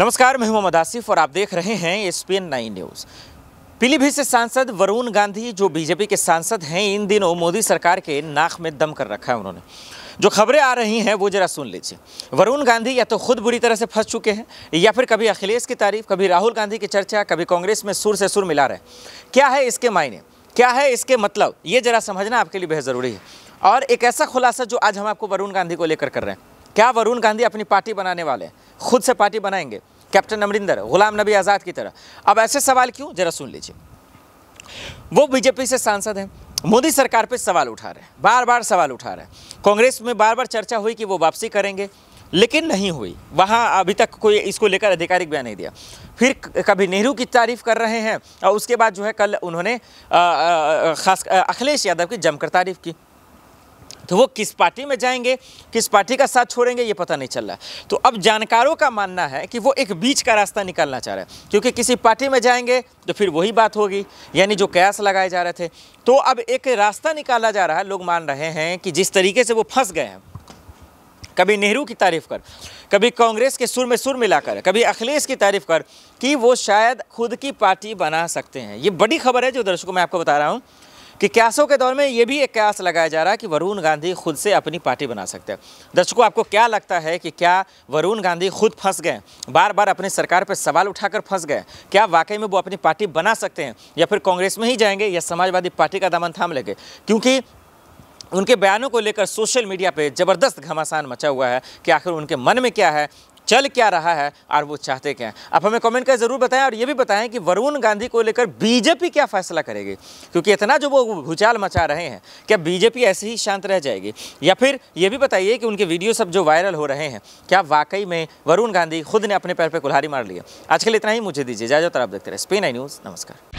नमस्कार मैं मोहम्मद आसिफ और आप देख रहे हैं S P nine news Pilibhit से सांसद वरुण गांधी जो बीजेपी के सांसद हैं इन दिनों मोदी सरकार के नाक में दम कर रखा है उन्होंने जो खबरें आ रही हैं वो जरा सुन लीजिए वरुण गांधी या तो खुद बुरी तरह से फंस चुके हैं या फिर कभी अखिलेश की तारीफ कभी राहुल गांधी की चर्चा कभी कांग्रेस में सुर से सुर मिला रहे क्या है इसके मायने क्या है इसके मतलब ये जरा समझना आपके लिए बेहद ज़रूरी है और एक ऐसा खुलासा जो आज हम आपको वरुण गांधी को लेकर कर रहे हैं क्या वरुण गांधी अपनी पार्टी बनाने वाले हैं खुद से पार्टी बनाएंगे कैप्टन अमरिंदर गुलाम नबी आज़ाद की तरह अब ऐसे सवाल क्यों जरा सुन लीजिए वो बीजेपी से सांसद हैं मोदी सरकार पे सवाल उठा रहे हैं बार बार सवाल उठा रहे हैं कांग्रेस में बार बार चर्चा हुई कि वो वापसी करेंगे लेकिन नहीं हुई वहाँ अभी तक कोई इसको लेकर आधिकारिक बयान नहीं दिया फिर कभी नेहरू की तारीफ कर रहे हैं और उसके बाद जो है कल उन्होंने खास अखिलेश यादव की जमकर तारीफ की तो वो किस पार्टी में जाएंगे किस पार्टी का साथ छोड़ेंगे ये पता नहीं चल रहा तो अब जानकारों का मानना है कि वो एक बीच का रास्ता निकालना चाह रहे हैं क्योंकि किसी पार्टी में जाएंगे तो फिर वही बात होगी यानी जो कयास लगाए जा रहे थे तो अब एक रास्ता निकाला जा रहा है लोग मान रहे हैं कि जिस तरीके से वो फंस गए हैं कभी नेहरू की तारीफ़ कर कभी कांग्रेस के सुर में सुर मिलाकर कभी अखिलेश की तारीफ़ कर कि वो शायद खुद की पार्टी बना सकते हैं ये बड़ी खबर है जो दर्शकों मैं आपको बता रहा हूँ कि क्यासों के दौर में ये भी एक कयास लगाया जा रहा है कि वरुण गांधी खुद से अपनी पार्टी बना सकते हैं दर्शकों आपको क्या लगता है कि क्या वरुण गांधी खुद फंस गए बार बार अपनी सरकार पर सवाल उठाकर फंस गए क्या वाकई में वो अपनी पार्टी बना सकते हैं या फिर कांग्रेस में ही जाएंगे या समाजवादी पार्टी का दामन थाम लेंगे क्योंकि उनके बयानों को लेकर सोशल मीडिया पे ज़बरदस्त घमासान मचा हुआ है कि आखिर उनके मन में क्या है चल क्या रहा है और वो चाहते क्या हैं आप हमें कमेंट कर ज़रूर बताएं और ये भी बताएं कि वरुण गांधी को लेकर बीजेपी क्या फैसला करेगी क्योंकि इतना जो वो भूचाल मचा रहे हैं क्या बीजेपी ऐसे ही शांत रह जाएगी या फिर ये भी बताइए कि उनके वीडियो सब जो वायरल हो रहे हैं क्या वाकई में वरुण गांधी खुद ने अपने पैर पर कुल्हारी मार लिया आज के लिए इतना ही मुझे दीजिए इजाजत और आप देखते रहे स्पेन आई न्यूज़ नमस्कार